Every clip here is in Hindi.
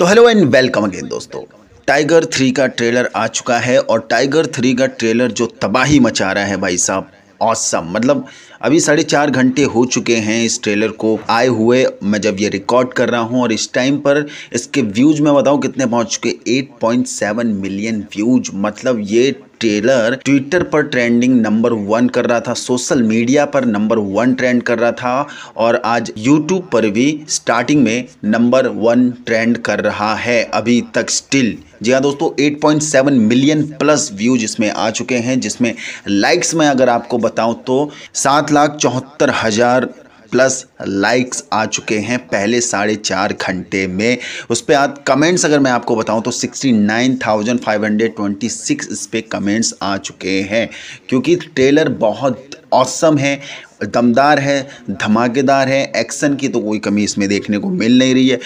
तो हेलो एंड वेलकम अगेन दोस्तों टाइगर थ्री का ट्रेलर आ चुका है और टाइगर थ्री का ट्रेलर जो तबाही मचा रहा है भाई साहब ऑसम मतलब अभी साढ़े चार घंटे हो चुके हैं इस ट्रेलर को आए हुए मैं जब ये रिकॉर्ड कर रहा हूँ और इस टाइम पर इसके व्यूज मैं बताऊँ कितने पहुँच चुके 8.7 मिलियन व्यूज मतलब ये टेलर ट्विटर पर ट्रेंडिंग नंबर वन कर रहा था सोशल मीडिया पर नंबर वन ट्रेंड कर रहा था और आज यूट्यूब पर भी स्टार्टिंग में नंबर वन ट्रेंड कर रहा है अभी तक स्टिल जी हाँ दोस्तों 8.7 मिलियन प्लस व्यूज इसमें आ चुके हैं जिसमें लाइक्स में अगर आपको बताऊं तो सात लाख चौहत्तर हज़ार प्लस लाइक्स आ चुके हैं पहले साढ़े चार घंटे में उस पर आज कमेंट्स अगर मैं आपको बताऊं तो 69,526 इस पर कमेंट्स आ चुके हैं क्योंकि ट्रेलर बहुत औसम है दमदार है धमाकेदार है एक्शन की तो कोई कमी इसमें देखने को मिल नहीं रही है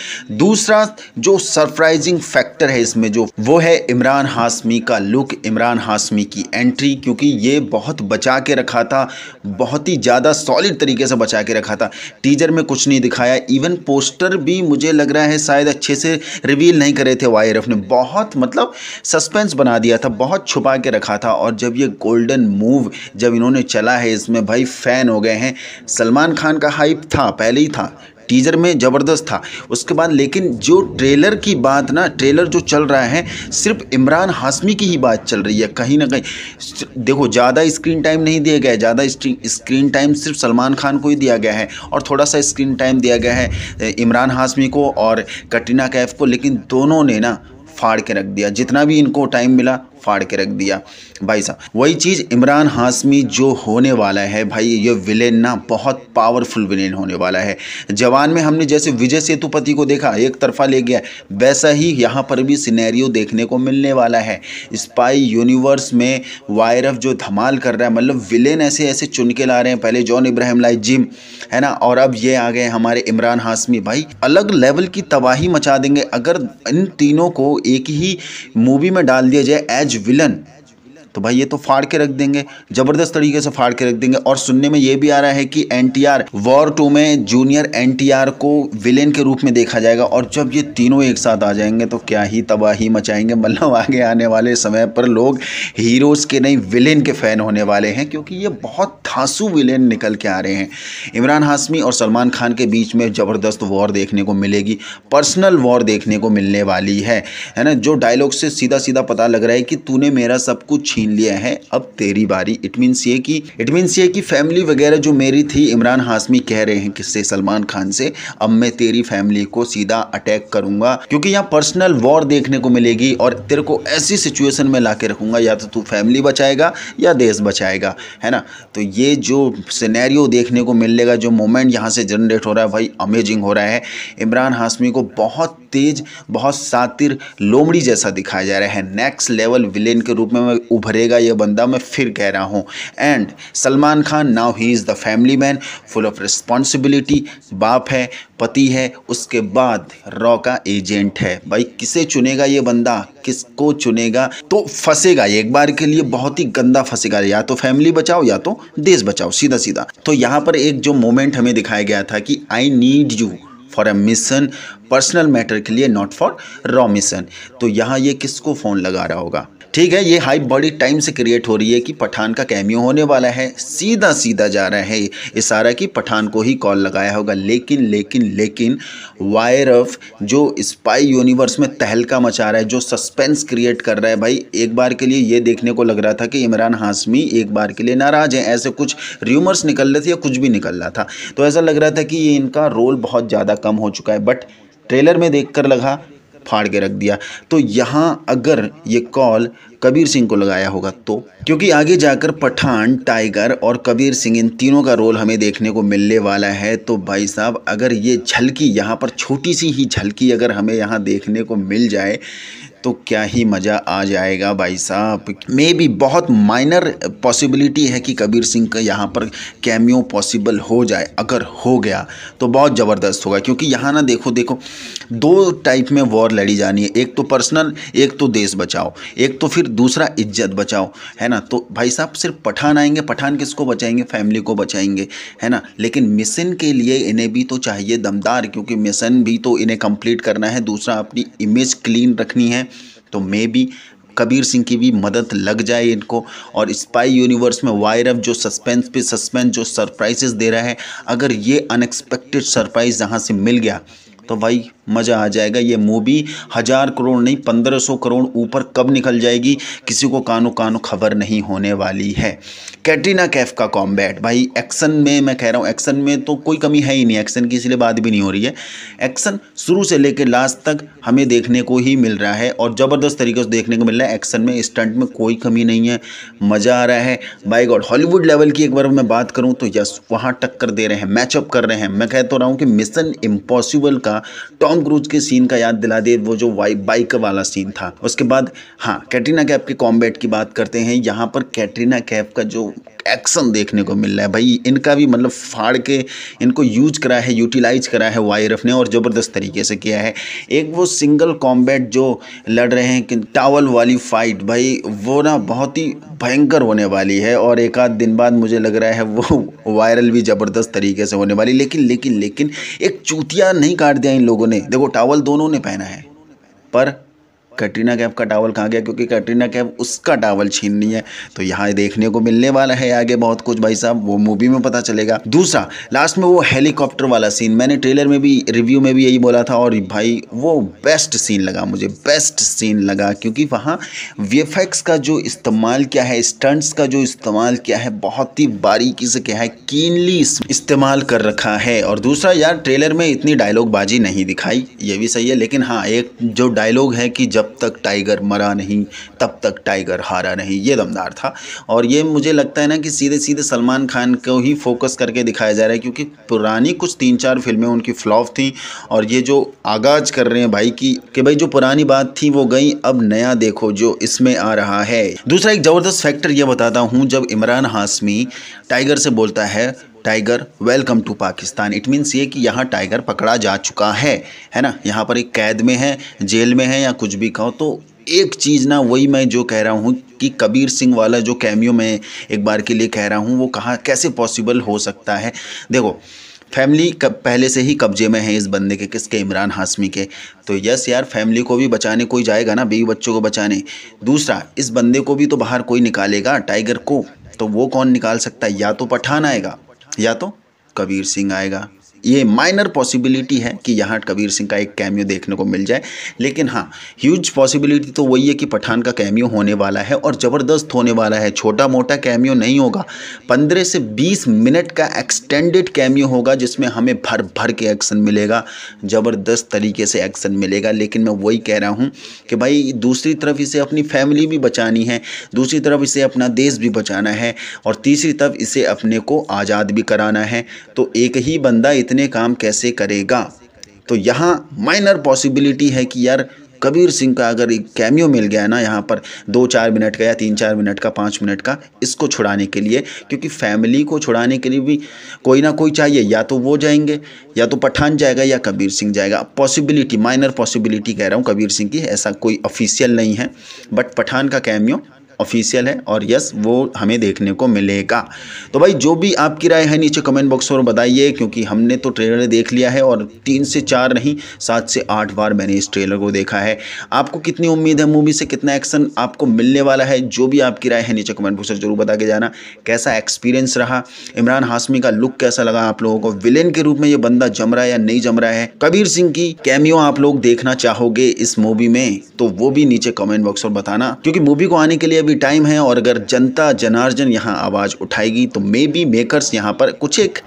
दूसरा जो सरप्राइजिंग फैक्टर है इसमें जो वो है इमरान हाशमी का लुक इमरान हाशमी की एंट्री क्योंकि ये बहुत बचा के रखा था बहुत ही ज़्यादा सॉलिड तरीके से बचा के रखा था टीजर में कुछ नहीं दिखाया इवन पोस्टर भी मुझे लग रहा है शायद अच्छे से रिवील नहीं करे थे वाई ने बहुत मतलब सस्पेंस बना दिया था बहुत छुपा के रखा था और जब ये गोल्डन मूव जब इन्होंने चला है इसमें भाई फ़ैन हो गए हैं सलमान खान का हाइप था पहले ही था टीजर में ज़बरदस्त था उसके बाद लेकिन जो ट्रेलर की बात ना ट्रेलर जो चल रहा है सिर्फ इमरान हाशमी की ही बात चल रही है कहीं ना कहीं देखो ज़्यादा स्क्रीन टाइम नहीं दिया गया ज़्यादा स्क्रीन टाइम सिर्फ सलमान खान को ही दिया गया है और थोड़ा सा स्क्रीन टाइम दिया गया है इमरान हाशमी को और कटरीना कैफ को लेकिन दोनों ने ना फाड़ के रख दिया जितना भी इनको टाइम मिला फाड़ के रख दिया भाई साहब वही चीज़ इमरान हाशमी जो होने वाला है भाई ये विलेन ना बहुत पावरफुल विलेन होने वाला है जवान में हमने जैसे विजय सेतुपति को देखा एक तरफा ले गया वैसा ही यहाँ पर भी सिनेरियो देखने को मिलने वाला है स्पाई यूनिवर्स में वायरफ जो धमाल कर रहा है मतलब विलेन ऐसे ऐसे चुन के ला रहे हैं पहले जॉन इब्राहिम लाई जिम है ना और अब ये आ गए हमारे इमरान हाशमी भाई अलग लेवल की तबाही मचा देंगे अगर इन तीनों को एक ही मूवी में डाल दिया जाए एज विलन तो भाई ये तो फाड़ के रख देंगे जबरदस्त तरीके से फाड़ के रख देंगे और सुनने में ये भी आ रहा है कि एनटीआर वॉर टू में जूनियर एनटीआर को विलेन के रूप में देखा जाएगा और जब ये तीनों एक साथ आ जाएंगे तो क्या ही तबाही मचाएंगे मतलब आगे आने वाले समय पर लोग हीरोज के नहीं विलेन के फैन होने वाले हैं क्योंकि ये बहुत खासू विलेन निकल के आ रहे हैं इमरान हाशमी और सलमान खान के बीच में ज़बरदस्त वॉर देखने को मिलेगी पर्सनल वॉर देखने को मिलने वाली है है ना जो डायलॉग से सीधा सीधा पता लग रहा है कि तूने मेरा सब कुछ छीन लिया है अब तेरी बारी इट मीन्स ये कि इट मीन्स ये कि फैमिली वगैरह जो मेरी थी इमरान हाशमी कह रहे हैं किससे सलमान खान से अब मैं तेरी फैमिली को सीधा अटैक करूंगा क्योंकि यहाँ पर्सनल वॉर देखने को मिलेगी और तेरे को ऐसी सिचुएशन में ला रखूंगा या तो तू फैमिली बचाएगा या देश बचाएगा है ना तो ये ये जो सिनेरियो देखने को मिलेगा जो मोमेंट यहाँ से जनरेट हो रहा है भाई अमेजिंग हो रहा है इमरान हाशमी को बहुत तेज बहुत सातिर लोमड़ी जैसा दिखाया जा रहा है नेक्स्ट लेवल विलेन के रूप में उभरेगा यह बंदा मैं फिर कह रहा हूँ and Salman Khan now he is the family man full of responsibility बाप है पति है उसके बाद रॉ का एजेंट है भाई किसे चुनेगा ये बंदा किसको चुनेगा तो फंसेगा एक बार के लिए बहुत ही गंदा फंसेगा या तो फैमिली बचाओ या तो देश बचाओ सीधा सीधा तो यहाँ पर एक जो मोमेंट हमें दिखाया गया था कि I need you for a mission personal matter के लिए नॉट फॉर रॉ मिशन तो यहाँ ये किसको फ़ोन लगा रहा होगा ठीक है ये हाइप बड़ी टाइम से क्रिएट हो रही है कि पठान का कैमियो होने वाला है सीधा सीधा जा रहा है इशारा कि पठान को ही कॉल लगाया होगा लेकिन लेकिन लेकिन वायरफ जो स्पाई यूनिवर्स में तहलका मचा रहा है जो सस्पेंस क्रिएट कर रहा है भाई एक बार के लिए ये देखने को लग रहा था कि इमरान हाशमी एक बार के लिए नाराज़ हैं ऐसे कुछ र्यूमर्स निकल रहे थे या कुछ भी निकल रहा था तो ऐसा लग रहा था कि ये इनका रोल बहुत ज़्यादा कम हो चुका है बट ट्रेलर में देखकर लगा फाड़ के रख दिया तो यहाँ अगर ये कॉल कबीर सिंह को लगाया होगा तो क्योंकि आगे जाकर पठान टाइगर और कबीर सिंह इन तीनों का रोल हमें देखने को मिलने वाला है तो भाई साहब अगर ये झलकी यहाँ पर छोटी सी ही झलकी अगर हमें यहाँ देखने को मिल जाए तो क्या ही मज़ा आ जाएगा भाई साहब मे भी बहुत माइनर पॉसिबिलिटी है कि कबीर सिंह का यहाँ पर कैमियो पॉसिबल हो जाए अगर हो गया तो बहुत ज़बरदस्त होगा क्योंकि यहाँ ना देखो देखो दो टाइप में वॉर लड़ी जानी है एक तो पर्सनल एक तो देश बचाओ एक तो फिर दूसरा इज्जत बचाओ है ना तो भाई साहब सिर्फ पठान आएंगे पठान किसको बचाएंगे फैमिली को बचाएंगे है ना लेकिन मिशन के लिए इन्हें भी तो चाहिए दमदार क्योंकि मिशन भी तो इन्हें कंप्लीट करना है दूसरा अपनी इमेज क्लीन रखनी है तो मे बी कबीर सिंह की भी मदद लग जाए इनको और स्पाई यूनिवर्स में वायरफ जो सस्पेंस पे सस्पेंस जो सरप्राइजेस दे रहा है अगर ये अनएक्सपेक्टेड सरप्राइज यहाँ से मिल गया तो भाई मज़ा आ जाएगा ये मूवी हज़ार करोड़ नहीं पंद्रह सौ करोड़ ऊपर कब निकल जाएगी किसी को कानो कानो खबर नहीं होने वाली है कैटरीना कैफ का कॉम्बैट भाई एक्शन में मैं कह रहा हूँ एक्शन में तो कोई कमी है ही नहीं एक्शन की इसलिए बात भी नहीं हो रही है एक्शन शुरू से लेकर लास्ट तक हमें देखने को ही मिल रहा है और ज़बरदस्त तरीके से देखने को मिल रहा है एक्शन में स्टंट में कोई कमी नहीं है मज़ा आ रहा है बाई गॉड हॉलीवुड लेवल की एक बार मैं बात करूँ तो यस वहाँ टक्कर दे रहे हैं मैचअप कर रहे हैं मैं कह तो रहा हूँ कि मिशन इम्पॉसिबल का टॉम टॉम क्रूज के सीन का याद दिला दे वो जो बाइक वाला सीन था उसके बाद हाँ कैटरीना कैफ के कॉम्बैट की बात करते हैं यहाँ पर कैटरीना कैफ का जो एक्शन देखने को मिल रहा है भाई इनका भी मतलब फाड़ के इनको यूज करा है यूटिलाइज करा है वाई ने और ज़बरदस्त तरीके से किया है एक वो सिंगल कॉम्बैट जो लड़ रहे हैं टावल वाली फाइट भाई वो ना बहुत ही भयंकर होने वाली है और एक आध दिन बाद मुझे लग रहा है वो वायरल भी ज़बरदस्त तरीके से होने वाली लेकिन लेकिन लेकिन एक चूतिया नहीं काट दिया इन लोगों ने देखो टावल दोनों ने पहना है पर कटरीना कैफ का टावल कहाँ गया क्योंकि कटरीना कैफ उसका टावल छीननी है तो यहाँ देखने को मिलने वाला है आगे बहुत कुछ भाई साहब वो मूवी में पता चलेगा दूसरा लास्ट में वो हेलीकॉप्टर वाला सीन मैंने ट्रेलर में भी रिव्यू में भी यही बोला था और भाई वो बेस्ट सीन लगा मुझे बेस्ट सीन लगा क्योंकि वहाँ वी का जो इस्तेमाल किया है स्टंट्स का जो इस्तेमाल किया है बहुत ही बारीकी से क्या है कीनली इस्तेमाल कर रखा है और दूसरा यार ट्रेलर में इतनी डायलॉग बाजी नहीं दिखाई ये भी सही है लेकिन हाँ एक जो डायलॉग है कि जब जब तक टाइगर मरा नहीं तब तक टाइगर हारा नहीं ये दमदार था और ये मुझे लगता है ना कि सीधे सीधे सलमान खान को ही फोकस करके दिखाया जा रहा है क्योंकि पुरानी कुछ तीन चार फिल्में उनकी फ्लॉप थी और ये जो आगाज कर रहे हैं भाई की कि भाई जो पुरानी बात थी वो गई अब नया देखो जो इसमें आ रहा है दूसरा एक ज़बरदस्त फैक्टर यह बताता हूँ जब इमरान हाशमी टाइगर से बोलता है Tiger welcome to Pakistan it means ये कि यहाँ टाइगर पकड़ा जा चुका है है ना यहाँ पर एक कैद में है जेल में है या कुछ भी कहो तो एक चीज़ ना वही मैं जो कह रहा हूँ कि कबीर सिंह वाला जो कैमियो मैं एक बार के लिए कह रहा हूँ वो कहाँ कैसे पॉसिबल हो सकता है देखो फैमिली कब पहले से ही कब्जे में है इस बंदे के किसके इमरान हाशमी के तो यस यार फैमिली को भी बचाने कोई जाएगा ना बीवी बच्चों को बचाने दूसरा इस बंदे को भी तो बाहर कोई निकालेगा टाइगर को तो वो कौन निकाल सकता है या तो पठान आएगा या तो कबीर सिंह आएगा ये माइनर पॉसिबिलिटी है कि यहाँ कबीर सिंह का एक कैमियो देखने को मिल जाए लेकिन हाँ ह्यूज पॉसिबिलिटी तो वही है कि पठान का कैमियो होने वाला है और ज़बरदस्त होने वाला है छोटा मोटा कैमियो नहीं होगा पंद्रह से बीस मिनट का एक्सटेंडेड कैमियो होगा जिसमें हमें भर भर के एक्शन मिलेगा ज़बरदस्त तरीके से एक्शन मिलेगा लेकिन मैं वही कह रहा हूँ कि भाई दूसरी तरफ इसे अपनी फैमिली भी बचानी है दूसरी तरफ इसे अपना देश भी बचाना है और तीसरी तरफ इसे अपने को आज़ाद भी कराना है तो एक ही बंदा इतने इतने काम कैसे करेगा तो यहाँ माइनर पॉसिबिलिटी है कि यार कबीर सिंह का अगर एक कैमियो मिल गया ना यहाँ पर दो चार मिनट का या तीन चार मिनट का पाँच मिनट का इसको छुड़ाने के लिए क्योंकि फैमिली को छुड़ाने के लिए भी कोई ना कोई चाहिए या तो वो जाएंगे या तो पठान जाएगा या कबीर सिंह जाएगा पॉसिबिलिटी माइनर पॉसिबिलिटी कह रहा हूँ कबीर सिंह की ऐसा कोई ऑफिशियल नहीं है बट पठान का कैमियो ऑफिशियल है और यस वो हमें देखने को मिलेगा तो भाई जो भी आपकी राय है नीचे कमेंट बॉक्स में बताइए क्योंकि हमने तो ट्रेलर देख लिया है और तीन से चार नहीं सात से आठ बार मैंने इस ट्रेलर को देखा है आपको कितनी उम्मीद है मूवी से कितना एक्शन आपको मिलने वाला है जो भी आपकी राय है नीचे कमेंट बॉक्स में जरूर बता के जाना कैसा एक्सपीरियंस रहा इमरान हाशमी का लुक कैसा लगा आप लोगों को विलेन के रूप में ये बंदा जम रहा है या नहीं जम रहा है कबीर सिंह की कैमियो आप लोग देखना चाहोगे इस मूवी में तो वो भी नीचे कमेंट बॉक्स में बताना क्योंकि मूवी को आने के लिए अभी टाइम है और अगर जनता जनार्जन यहाँ आवाज़ उठाएगी तो मे बी मेकर्स यहाँ पर कुछ एक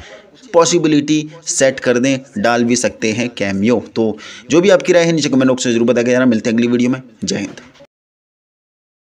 पॉसिबिलिटी सेट कर दें डाल भी सकते हैं कैमियो तो जो भी आपकी राय है नीचे कमेंट बॉक्स में जरूर बता के जाना मिलते हैं अगली वीडियो में जय हिंद